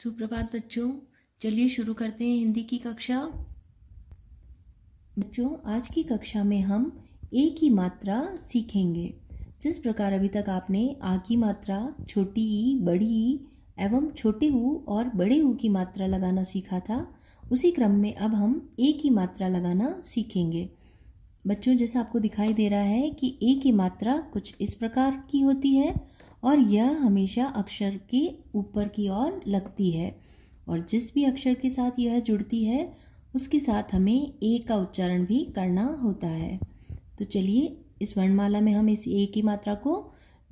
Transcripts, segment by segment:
सुप्रभात बच्चों चलिए शुरू करते हैं हिंदी की कक्षा बच्चों आज की कक्षा में हम ए की मात्रा सीखेंगे जिस प्रकार अभी तक आपने आ की मात्रा छोटी ई बड़ी ई एवं छोटे ऊ और बड़े ऊ की मात्रा लगाना सीखा था उसी क्रम में अब हम ए की मात्रा लगाना सीखेंगे बच्चों जैसा आपको दिखाई दे रहा है कि ए की मात्रा कुछ इस प्रकार की होती है और यह हमेशा अक्षर के ऊपर की ओर लगती है और जिस भी अक्षर के साथ यह जुड़ती है उसके साथ हमें ए का उच्चारण भी करना होता है तो चलिए इस वर्णमाला में हम इस ए की मात्रा को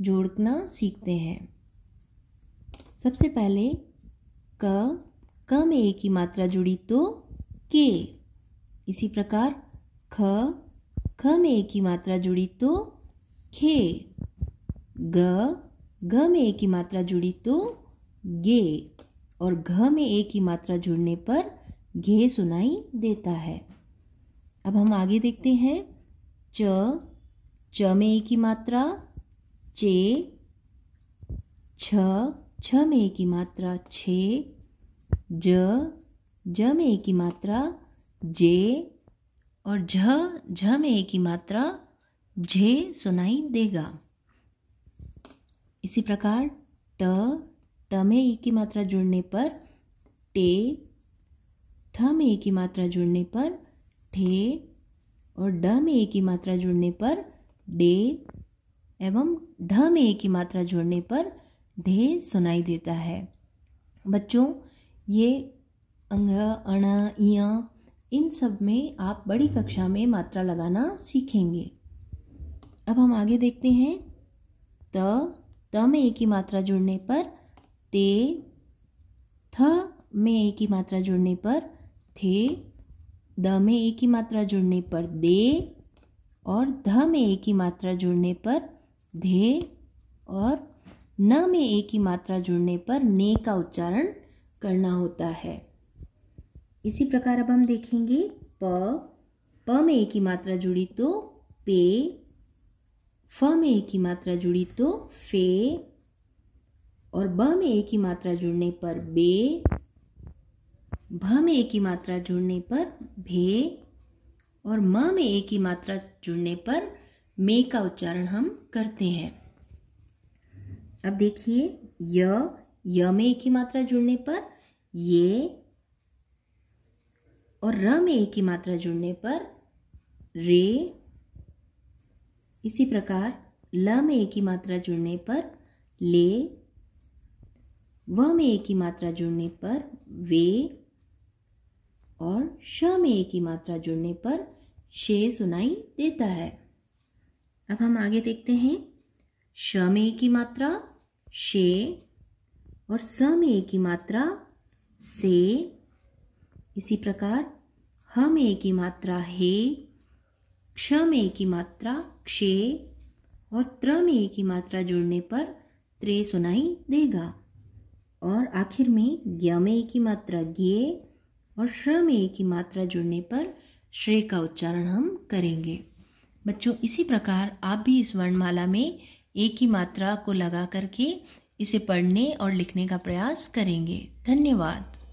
जोड़ना सीखते हैं सबसे पहले क क में ए की मात्रा जुड़ी तो के इसी प्रकार ख ख में ए की मात्रा जुड़ी तो खे ग घ में ए की मात्रा जुड़ी तो गे और घ में ए की मात्रा जुड़ने पर घे सुनाई देता है अब हम आगे देखते हैं च च में ए की मात्रा चे छ छ में ए की मात्रा छे ज ज में ए की मात्रा जे और झ झ में ए की मात्रा झे सुनाई देगा इसी प्रकार ट ट में ई की मात्रा जुड़ने पर टे ठ में ई की मात्रा जुड़ने पर ठे और ड में ई की मात्रा जुड़ने पर डे एवं ढ में ई की मात्रा जुड़ने पर ढे सुनाई देता है बच्चों ये अंग अण इया इन सब में आप बड़ी कक्षा में मात्रा लगाना सीखेंगे अब हम आगे देखते हैं त में ए की मात्रा जुड़ने पर ते थ में ए की मात्रा जुड़ने पर थे द में ए की मात्रा जुड़ने पर दे और ध में ए की मात्रा जुड़ने पर धे और न में ए की मात्रा जुड़ने पर ने का उच्चारण करना होता है इसी प्रकार अब हम देखेंगे प प में ए की मात्रा जुड़ी तो पे फ में ए की मात्रा जुड़ी तो फे और ब में ए की मात्रा जुड़ने पर बे भ में ए की मात्रा जुड़ने पर भे और म में ए की मात्रा जुड़ने पर मे का उच्चारण हम करते हैं अब देखिए य य में ए की मात्रा जुड़ने पर ये और र में ए की मात्रा जुड़ने पर रे इसी प्रकार ल में एक ही मात्रा जुड़ने पर ले व में एक ही मात्रा जुड़ने पर वे और श में एक ही मात्रा जुड़ने पर शे सुनाई देता है अब हम आगे देखते हैं श में एक ही मात्रा शे और स में एक ही मात्रा से इसी प्रकार ह में एक ही मात्रा हे क्ष में की मात्रा क्षे और त्र में एक की मात्रा जुड़ने पर त्रे सुनाई देगा और आखिर में ज्ञ में एक की मात्रा ज्ञे और श्र में की मात्रा जुड़ने पर श्रेय का उच्चारण हम करेंगे बच्चों इसी प्रकार आप भी इस वर्णमाला में एक ही मात्रा को लगा करके इसे पढ़ने और लिखने का प्रयास करेंगे धन्यवाद